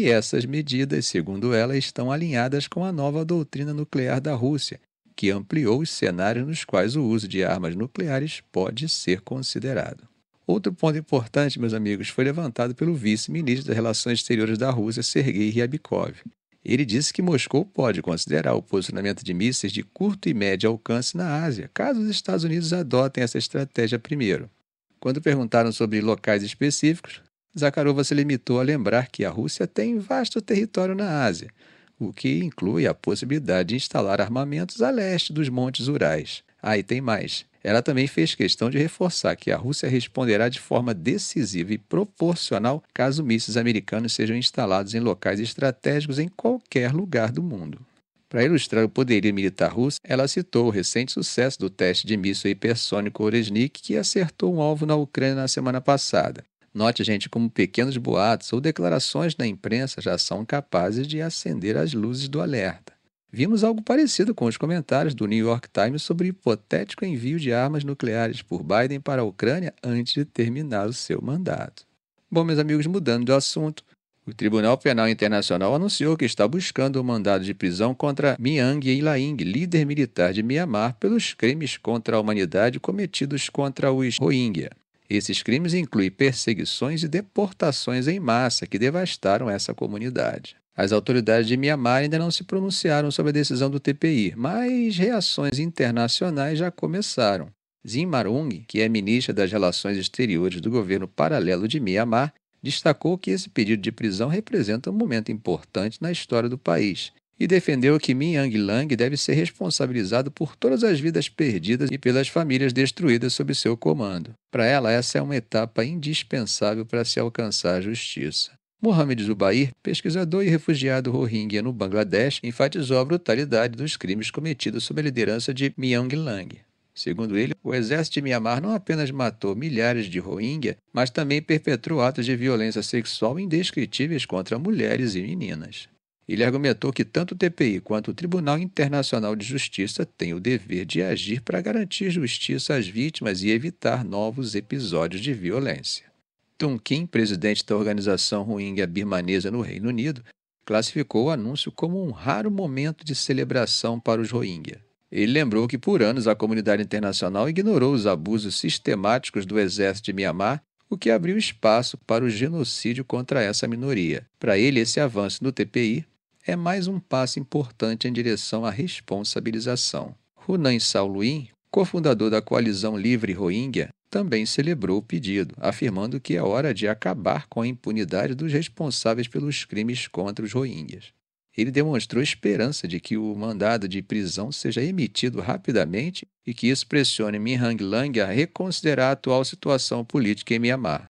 e essas medidas, segundo ela, estão alinhadas com a nova doutrina nuclear da Rússia, que ampliou os cenários nos quais o uso de armas nucleares pode ser considerado. Outro ponto importante, meus amigos, foi levantado pelo vice-ministro das Relações Exteriores da Rússia, Sergei Ryabkov. Ele disse que Moscou pode considerar o posicionamento de mísseis de curto e médio alcance na Ásia, caso os Estados Unidos adotem essa estratégia primeiro. Quando perguntaram sobre locais específicos, Zakharova se limitou a lembrar que a Rússia tem vasto território na Ásia, o que inclui a possibilidade de instalar armamentos a leste dos Montes Urais. Aí ah, tem mais. Ela também fez questão de reforçar que a Rússia responderá de forma decisiva e proporcional caso mísseis americanos sejam instalados em locais estratégicos em qualquer lugar do mundo. Para ilustrar o poderio militar russo, ela citou o recente sucesso do teste de míssil hipersônico Oresnik, que acertou um alvo na Ucrânia na semana passada. Note, gente, como pequenos boatos ou declarações na imprensa já são capazes de acender as luzes do alerta. Vimos algo parecido com os comentários do New York Times sobre hipotético envio de armas nucleares por Biden para a Ucrânia antes de terminar o seu mandato. Bom, meus amigos, mudando de assunto, o Tribunal Penal Internacional anunciou que está buscando um mandado de prisão contra Myang Ilaing, líder militar de Myanmar, pelos crimes contra a humanidade cometidos contra os Rohingya. Esses crimes incluem perseguições e deportações em massa que devastaram essa comunidade. As autoridades de Mianmar ainda não se pronunciaram sobre a decisão do TPI, mas reações internacionais já começaram. Zin Marung, que é ministra das Relações Exteriores do governo paralelo de Mianmar, destacou que esse pedido de prisão representa um momento importante na história do país e defendeu que Min Yang Lang deve ser responsabilizado por todas as vidas perdidas e pelas famílias destruídas sob seu comando. Para ela, essa é uma etapa indispensável para se alcançar a justiça. Mohamed Zubair, pesquisador e refugiado rohingya no Bangladesh, enfatizou a brutalidade dos crimes cometidos sob a liderança de Myung Lang. Segundo ele, o exército de Myanmar não apenas matou milhares de Rohingya, mas também perpetrou atos de violência sexual indescritíveis contra mulheres e meninas. Ele argumentou que tanto o TPI quanto o Tribunal Internacional de Justiça têm o dever de agir para garantir justiça às vítimas e evitar novos episódios de violência. Tung Kim, presidente da organização Rohingya birmanesa no Reino Unido, classificou o anúncio como um raro momento de celebração para os Rohingya. Ele lembrou que por anos a comunidade internacional ignorou os abusos sistemáticos do exército de Myanmar o que abriu espaço para o genocídio contra essa minoria. Para ele, esse avanço no TPI é mais um passo importante em direção à responsabilização. Hunan Sauluin, cofundador da Coalizão Livre Rohingya, também celebrou o pedido, afirmando que é hora de acabar com a impunidade dos responsáveis pelos crimes contra os Rohingyas. Ele demonstrou esperança de que o mandado de prisão seja emitido rapidamente e que isso pressione Minhang Lang a reconsiderar a atual situação política em Myanmar.